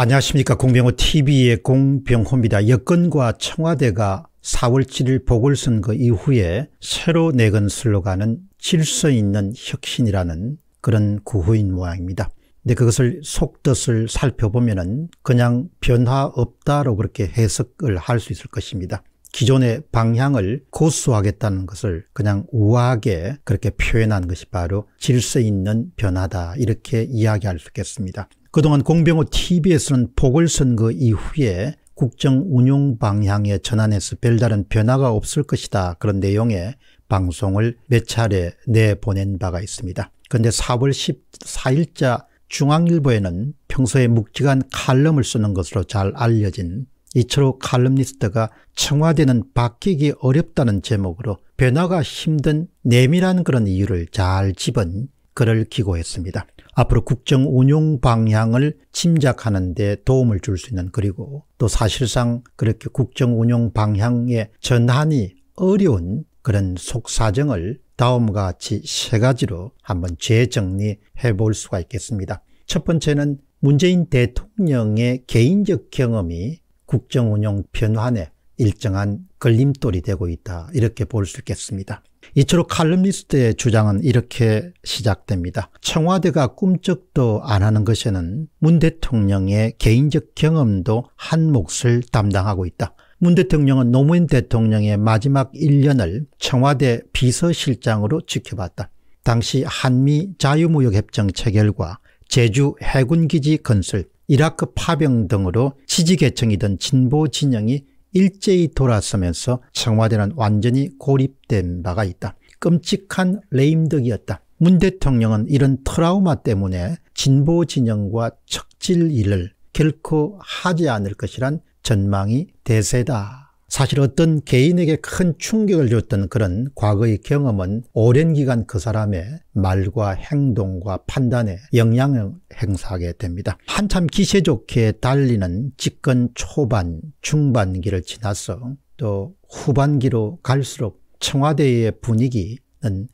안녕하십니까 공병호 tv의 공병호입니다. 여건과 청와대가 4월 7일 보궐선거 이후에 새로 내건 슬로건은 질서 있는 혁신이라는 그런 구호인 모양입니다. 근데 그것을 속뜻을 살펴보면 은 그냥 변화 없다로 그렇게 해석을 할 수 있을 것입니다. 기존의 방향을 고수하겠다는 것을 그냥 우아하게 그렇게 표현한 것이 바로 질서 있는 변화다 이렇게 이야기할 수 있겠습니다. 그동안 공병호 TBS는 보궐선거 그 이후에 국정 운용 방향의전환에서 별다른 변화가 없을 것이다 그런 내용의 방송을 몇 차례 내보낸 바가 있습니다. 그런데 4월 14일자 중앙일보에는 평소에 묵직한 칼럼을 쓰는 것으로 잘 알려진 이철호 칼럼니스트가 청와대는 바뀌기 어렵다는 제목으로 변화가 힘든 내밀한 그런 이유를 잘 집은 글을 기고했습니다. 앞으로 국정 운용 방향을 짐작하는데 도움을 줄 수 있는 그리고 또 사실상 그렇게 국정 운용 방향의 전환이 어려운 그런 속사정을 다음과 같이 세 가지로 한번 재정리해 볼 수가 있겠습니다. 첫 번째는 문재인 대통령의 개인적 경험이 국정 운영 변환에 일정한 걸림돌이 되고 있다 이렇게 볼 수 있겠습니다. 이처럼 칼럼니스트의 주장은 이렇게 시작됩니다. 청와대가 꿈쩍도 안 하는 것에는 문 대통령의 개인적 경험도 한 몫을 담당하고 있다. 문 대통령은 노무현 대통령의 마지막 1년을 청와대 비서실장으로 지켜봤다. 당시 한미 자유무역협정 체결과 제주 해군기지 건설, 이라크 파병 등으로 지지계층이던 진보 진영이 일제히 돌아서면서 청와대는 완전히 고립된 바가 있다. 끔찍한 레임덕이었다. 문 대통령은 이런 트라우마 때문에 진보 진영과 척질 일을 결코 하지 않을 것이란 전망이 대세다. 사실 어떤 개인에게 큰 충격을 줬던 그런 과거의 경험은 오랜 기간 그 사람의 말과 행동과 판단에 영향을 행사하게 됩니다. 한참 기세 좋게 달리는 집권 초반, 중반기를 지나서 또 후반기로 갈수록 청와대의 분위기는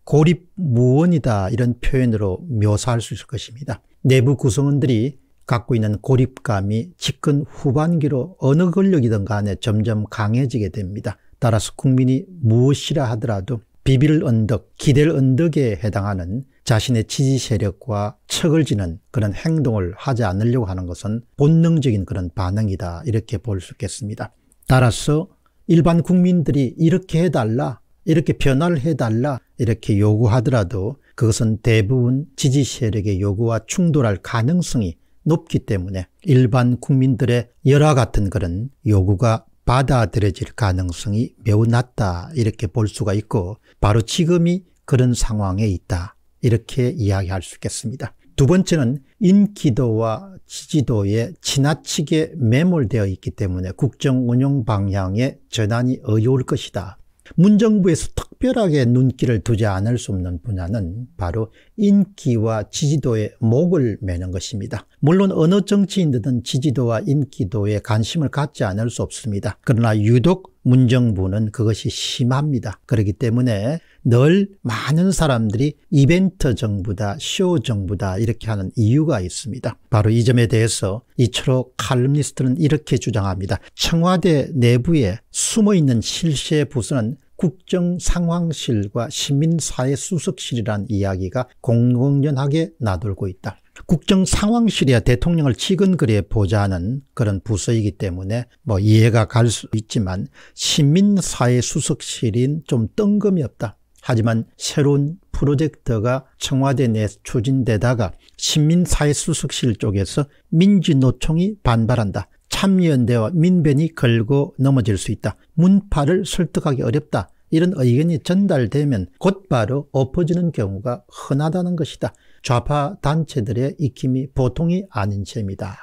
고립무원이다 이런 표현으로 묘사할 수 있을 것입니다. 내부 구성원들이 갖고 있는 고립감이 집권 후반기로 어느 권력이든 간에 점점 강해지게 됩니다. 따라서 국민이 무엇이라 하더라도 비빌 언덕, 기댈 언덕에 해당하는 자신의 지지 세력과 척을 지는 그런 행동을 하지 않으려고 하는 것은 본능적인 그런 반응이다 이렇게 볼 수 있겠습니다. 따라서 일반 국민들이 이렇게 해달라, 이렇게 변화를 해달라 이렇게 요구하더라도 그것은 대부분 지지 세력의 요구와 충돌할 가능성이 높기 때문에 일반 국민들의 열화 같은 그런 요구가 받아들여질 가능성이 매우 낮다 이렇게 볼 수가 있고 바로 지금이 그런 상황에 있다 이렇게 이야기할 수 있겠습니다. 두 번째는 인기도와 지지도에 지나치게 매몰되어 있기 때문에 국정 운영 방향의 전환이 어려울 것이다. 문정부에서 특별하게 눈길을 두지 않을 수 없는 분야는 바로 인기와 지지도에 목을 매는 것입니다. 물론 어느 정치인들은 지지도와 인기도에 관심을 갖지 않을 수 없습니다. 그러나 유독 문정부는 그것이 심합니다. 그렇기 때문에 늘 많은 사람들이 이벤트 정부다, 쇼 정부다 이렇게 하는 이유가 있습니다. 바로 이 점에 대해서 이처로 칼럼니스트는 이렇게 주장합니다. 청와대 내부에 숨어있는 실세 부서는 국정 상황실과 시민사회수석실이란 이야기가 공공연하게 나돌고 있다. 국정 상황실이야 대통령을 치근거리에 보좌하는 그런 부서이기 때문에 뭐 이해가 갈 수 있지만 시민사회수석실인 좀 뜬금이 없다. 하지만 새로운 프로젝트가 청와대 내 추진되다가 시민사회수석실 쪽에서 민주노총이 반발한다. 참여연대와 민변이 걸고 넘어질 수 있다. 문파를 설득하기 어렵다. 이런 의견이 전달되면 곧바로 엎어지는 경우가 흔하다는 것이다. 좌파 단체들의 익힘이 보통이 아닌 셈이다.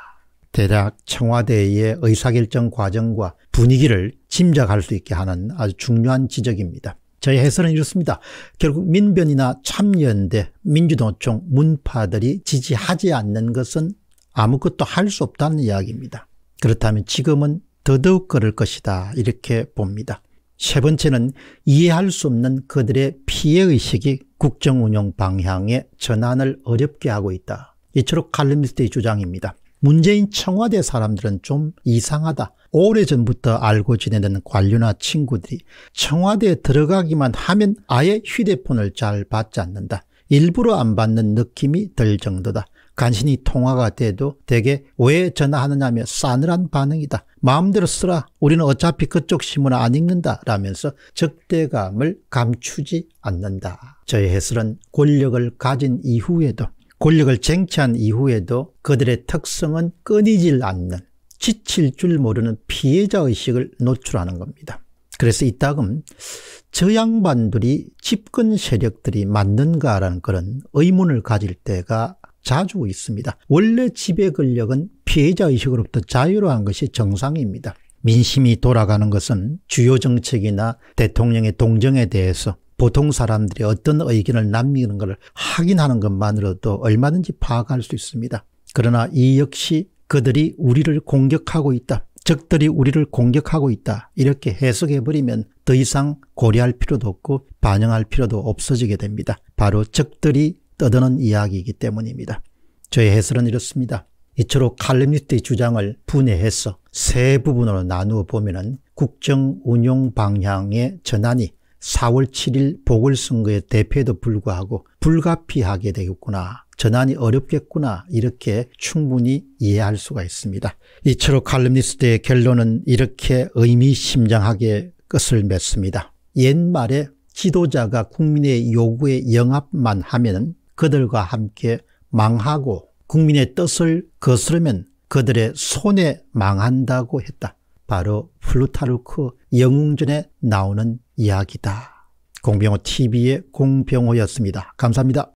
대략 청와대의 의사결정 과정과 분위기를 짐작할 수 있게 하는 아주 중요한 지적입니다. 저희 해설은 이렇습니다. 결국 민변이나 참여연대, 민주노총, 문파들이 지지하지 않는 것은 아무것도 할 수 없다는 이야기입니다. 그렇다면 지금은 더더욱 그럴 것이다 이렇게 봅니다. 세 번째는 이해할 수 없는 그들의 피해의식이 국정운영 방향의 전환을 어렵게 하고 있다. 이처럼 칼럼니스트의 주장입니다. 문재인 청와대 사람들은 좀 이상하다. 오래전부터 알고 지내는 관료나 친구들이 청와대에 들어가기만 하면 아예 휴대폰을 잘 받지 않는다. 일부러 안 받는 느낌이 들 정도다. 간신히 통화가 돼도 대개 왜 전화하느냐며 싸늘한 반응이다. 마음대로 쓰라. 우리는 어차피 그쪽 신문 안 읽는다. 라면서 적대감을 감추지 않는다. 저의 해설은 권력을 가진 이후에도 권력을 쟁취한 이후에도 그들의 특성은 끊이질 않는 지칠 줄 모르는 피해자의식을 노출하는 겁니다. 그래서 이따금 저 양반들이 집권 세력들이 맞는가라는 그런 의문을 가질 때가 자주 있습니다. 원래 지배 권력은 피해자 의식으로부터 자유로한 것이 정상입니다. 민심이 돌아가는 것은 주요 정책이나 대통령의 동정에 대해서 보통 사람들이 어떤 의견을 남기는 것을 확인하는 것만으로도 얼마든지 파악할 수 있습니다. 그러나 이 역시 그들이 우리를 공격하고 있다. 적들이 우리를 공격하고 있다. 이렇게 해석해버리면 더 이상 고려할 필요도 없고 반영할 필요도 없어지게 됩니다. 바로 적들이 떠드는 이야기이기 때문입니다. 저의 해설은 이렇습니다. 이처럼 칼럼니스트의 주장을 분해해서 세 부분으로 나누어 보면 국정 운영 방향의 전환이 4월 7일 보궐선거의 대표에도 불구하고 불가피하게 되겠구나. 전환이 어렵겠구나. 이렇게 충분히 이해할 수가 있습니다. 이처럼 칼럼니스트의 결론은 이렇게 의미심장하게 끝을 맺습니다. 옛말에 지도자가 국민의 요구에 영합만 하면 그들과 함께 망하고 국민의 뜻을 거스르면 그들의 손에 망한다고 했다. 바로 플루타르크 영웅전에 나오는 이야기다. 공병호 TV의 공병호였습니다. 감사합니다.